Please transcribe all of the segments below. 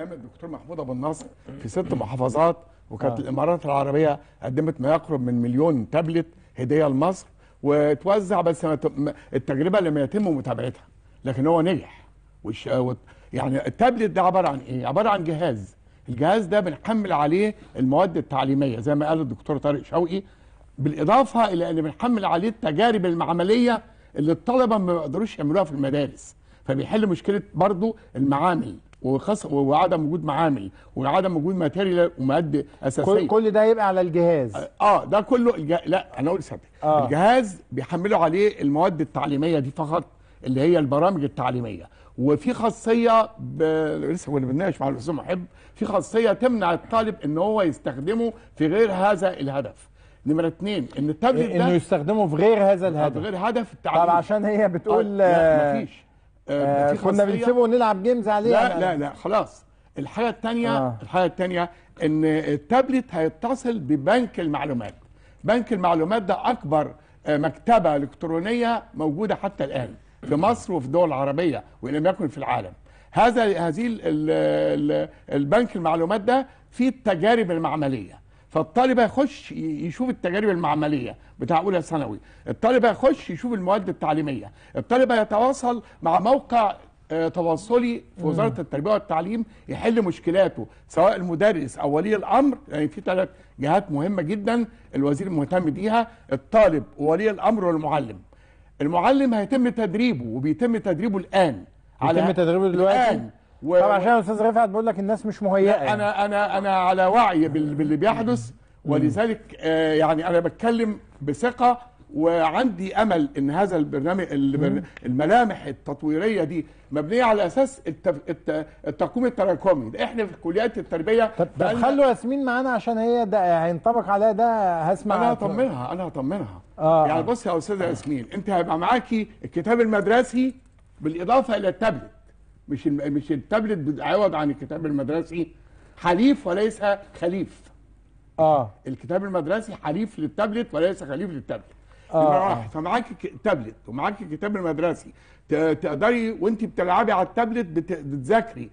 ايام الدكتور محمود ابو الناصر في ست محافظات وكانت آه. الامارات العربيه قدمت ما يقرب من مليون تابلت هديه لمصر وتوزع بس التجربه لم يتم متابعتها لكن هو نجح وش يعني التابلت ده عباره عن ايه؟ عباره عن جهاز الجهاز ده بنحمل عليه المواد التعليميه زي ما قال الدكتور طارق شوقي بالاضافه الى ان بنحمل عليه التجارب المعمليه اللي الطلبه ما بيقدروش يعملوها في المدارس فبيحل مشكله برضه المعامل وخاص وعدم وجود معامل وعدم وجود ماتيريال ومواد اساسيه كل ده يبقى على الجهاز آه،, اه ده كله الج... لا انا اقول سبب آه. الجهاز بيحملوا عليه المواد التعليميه دي فقط اللي هي البرامج التعليميه وفي خاصيه ب... لسه كنا بنناقش مع الاستاذ محب في خاصيه تمنع الطالب ان هو يستخدمه في غير هذا الهدف نمرة اتنين ان التابلت ده انه يستخدمه في غير هذا الهدف في غير هدف التعليم طب عشان هي بتقول آه، لا مفيش آه، كنا بنسيبه نلعب جيمز عليه لا لا لا خلاص الحاجه الثانيه آه. الحاجه الثانيه ان التابلت هيتصل ببنك المعلومات بنك المعلومات ده اكبر آه، مكتبه الكترونيه موجوده حتى الان في مصر وفي الدول العربيه وان لم يكن في العالم هذا هذه البنك المعلومات ده فيه التجارب المعمليه فالطالب هيخش يشوف التجارب المعمليه بتاع اولى ثانوي الطالب هيخش يشوف المواد التعليميه الطالب هيتواصل مع موقع آه، تواصلي في وزاره التربيه والتعليم يحل مشكلاته سواء المدرس او ولي الامر يعني في ثلاث جهات مهمه جدا الوزير مهتم بيها الطالب وولي الامر والمعلم المعلم هيتم تدريبه وبيتم تدريبه الان على يتم تدريبه دلوقتي الان و... طبعا عشان استاذ رفعت بقول لك الناس مش مهيئه يعني. انا انا انا على وعي باللي بيحدث ولذلك آه، يعني انا بتكلم بثقه وعندي امل ان هذا البرنامج الملامح التطويريه دي مبنيه على اساس التقويم التراكمي احنا في كليات التربيه طب, خلوا ياسمين معانا عشان هي ده هينطبق عليها ده هسمع انا هطمنها انا هطمنها آه. آه. يعني بصي يا استاذه ياسمين انت هيبقى معاكي الكتاب المدرسي بالاضافه الى التابلت مش مش التابلت عوض عن الكتاب المدرسي حليف وليس خليف اه الكتاب المدرسي حليف للتابلت وليس خليف للتابلت آه. فمعاك التابلت ومعاك الكتاب المدرسي تقدري وانت بتلعبي على التابلت بتذاكري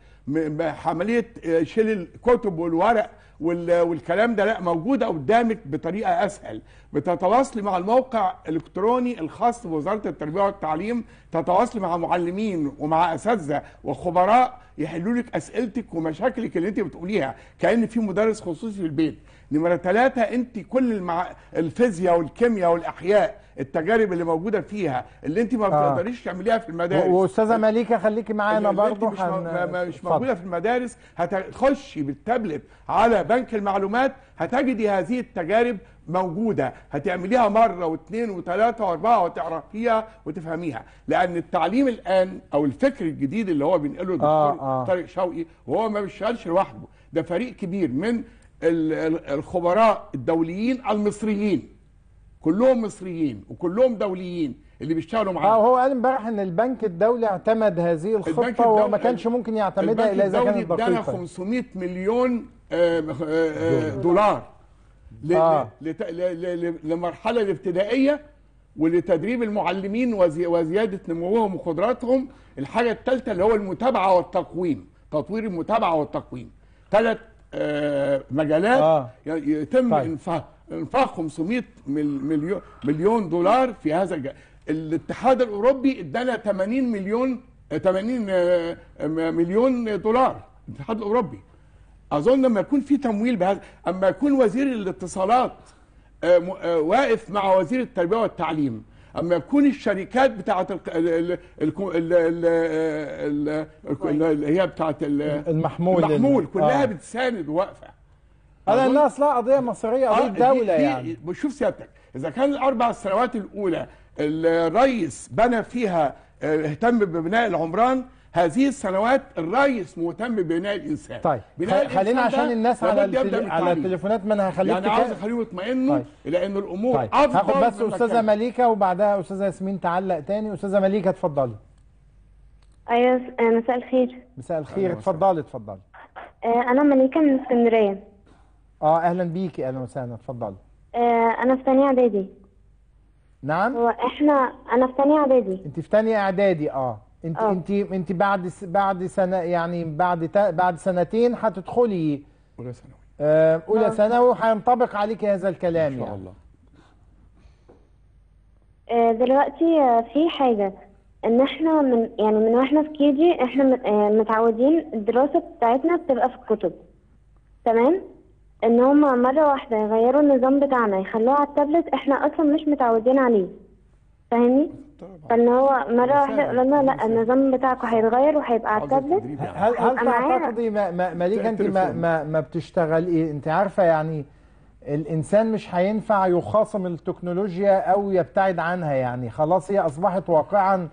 عمليه آه، شيل الكتب والورق والكلام ده لا موجوده قدامك بطريقه اسهل بتتواصلي مع الموقع الالكتروني الخاص بوزاره التربيه والتعليم تتواصلي مع معلمين ومع اساتذه وخبراء يحلوا لك اسئلتك ومشاكلك اللي انت بتقوليها كان في مدرس خصوصي في البيت نمره ثلاثة انت كل المع... الفيزياء والكيمياء والاحياء التجارب اللي موجوده فيها اللي انت ما آه. بتقدريش تعمليها في المدارس واستاذه مليكه خليكي معانا برضه مش, حن... مش موجوده في المدارس هتخشي بالتابلت على بنك المعلومات هتجدي هذه التجارب موجودة هتعمليها مرة واثنين وثلاثة واربعة وتعرفيها وتفهميها لأن التعليم الآن أو الفكر الجديد اللي هو بينقله الدكتور آه آه. طارق شوقي وهو ما بيشتغلش لوحده ده فريق كبير من الخبراء الدوليين المصريين كلهم مصريين وكلهم دوليين اللي بيشتغلوا معاه اه، هو قال امبارح ان البنك الدولي اعتمد هذه الخطه وما كانش ممكن يعتمدها الا اذا كانت دقيقه البنك 500 مليون آه، آه، دولار للمرحله لمرحله الابتدائيه ولتدريب المعلمين وزياده نموهم وقدراتهم الحاجه الثالثه اللي هو المتابعه والتقويم تطوير المتابعه والتقويم ثلاث مجالات يتم طيب. انفاق 500 مليون مليون دولار في هذا الجهاز الاتحاد الاوروبي ادانا 80 مليون 80 آه، مليون دولار الاتحاد الاوروبي اظن لما يكون في تمويل بهذا اما يكون وزير الاتصالات آه، آه، واقف مع وزير التربيه والتعليم اما يكون الشركات بتاعه اللي هي بتاعه المحمول المحمول كلها بتساند واقفه هذا الناس لا قضيه مصيريه قضيه آه، دوله يعني شوف سيادتك اذا كان الاربع سنوات الاولى الرئيس بنى فيها آه، اهتم ببناء العمران هذه السنوات الرئيس مهتم ببناء الانسان طيب خلينا عشان الناس على على التليفونات ما انا هخليك يعني عاوز اخليهم يطمئنوا طيب. لان الامور طيب. افضل هاخد بس استاذه مليكه وبعدها استاذه ياسمين تعلق تاني استاذه مليكه اتفضلي ايوه مساء الخير مساء الخير اتفضلي اتفضلي آه، انا مليكه من اسكندريه اه اهلا بيكي اهلا وسهلا اتفضلي آه انا في ثانيه اعدادي نعم هو احنا انا في ثانيه اعدادي انت في ثانيه اعدادي اه انت أوه. انت انت بعد بعد سنه يعني بعد ت... بعد سنتين هتدخلي اولى ثانوي آه، اولى آه. ثانوي وهينطبق عليك هذا الكلام ان شاء يعني. الله يعني. دلوقتي في حاجه ان احنا من يعني من واحنا في كيجي احنا متعودين الدراسه بتاعتنا بتبقى في الكتب تمام ان هما مره واحده يغيروا النظام بتاعنا يخلوه على التابلت احنا اصلا مش متعودين عليه فاهمني فان هو مره واحده قلنا لا النظام بتاعكم هيتغير وهيبقى على التابلت هل هل تعتقدي ماليكا انت ما ما, ما بتشتغل ايه انت عارفه يعني الانسان مش هينفع يخاصم التكنولوجيا او يبتعد عنها يعني خلاص هي اصبحت واقعا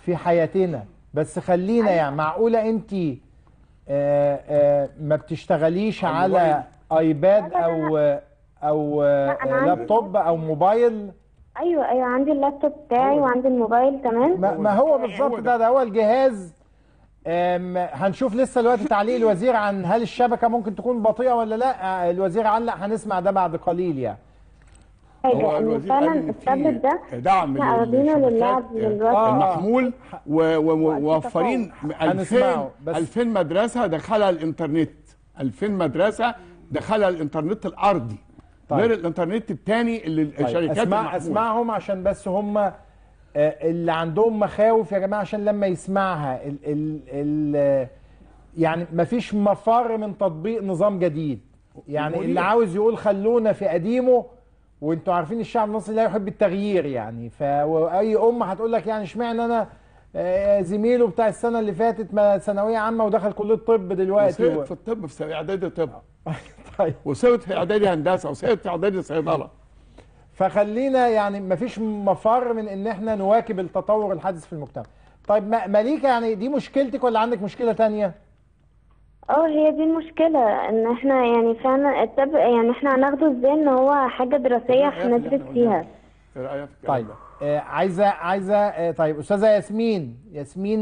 في حياتنا بس خلينا أيوة. يعني معقوله انت آه، آه، ما بتشتغليش على ايباد او او لابتوب او موبايل ايوه ايوه عندي اللابتوب بتاعي وعندي الموبايل تمام ما, ما هو بالظبط ده ده هو الجهاز هنشوف لسه دلوقتي تعليق الوزير عن هل الشبكه ممكن تكون بطيئه ولا لا أه، الوزير علق هنسمع ده بعد قليل يعني هو فعلا التابلت ده دعم للشبكات آه، آه. المحمول وموفرين 2000 2000 مدرسه دخلها الانترنت 2000 مدرسه دخلها الانترنت الارضي طيب. غير الانترنت الثاني اللي طيب. الشركات اسمع اسمعهم عشان بس هم آه، اللي عندهم مخاوف يا جماعه عشان لما يسمعها ال ال ال يعني مفيش مفر من تطبيق نظام جديد يعني مولي. اللي عاوز يقول خلونا في قديمه وانتوا عارفين الشعب المصري لا يحب التغيير يعني فاي ام هتقول لك يعني اشمعنى انا آه، زميله بتاع السنه اللي فاتت ثانويه عامه ودخل كليه طب دلوقتي في الطب في اعدادي طب طيب وصرت في اعدادي هندسه وصرت في اعدادي صيدله فخلينا يعني ما فيش مفر من ان احنا نواكب التطور الحادث في المجتمع طيب مليكه يعني دي مشكلتك ولا عندك مشكله تانية اه هي دي المشكلة ان احنا يعني فعلا التب... يعني احنا هناخده ازاي ان هو حاجة دراسية هندرس فيها. طيب آه، عايزة عايزة آه، طيب استاذة ياسمين ياسمين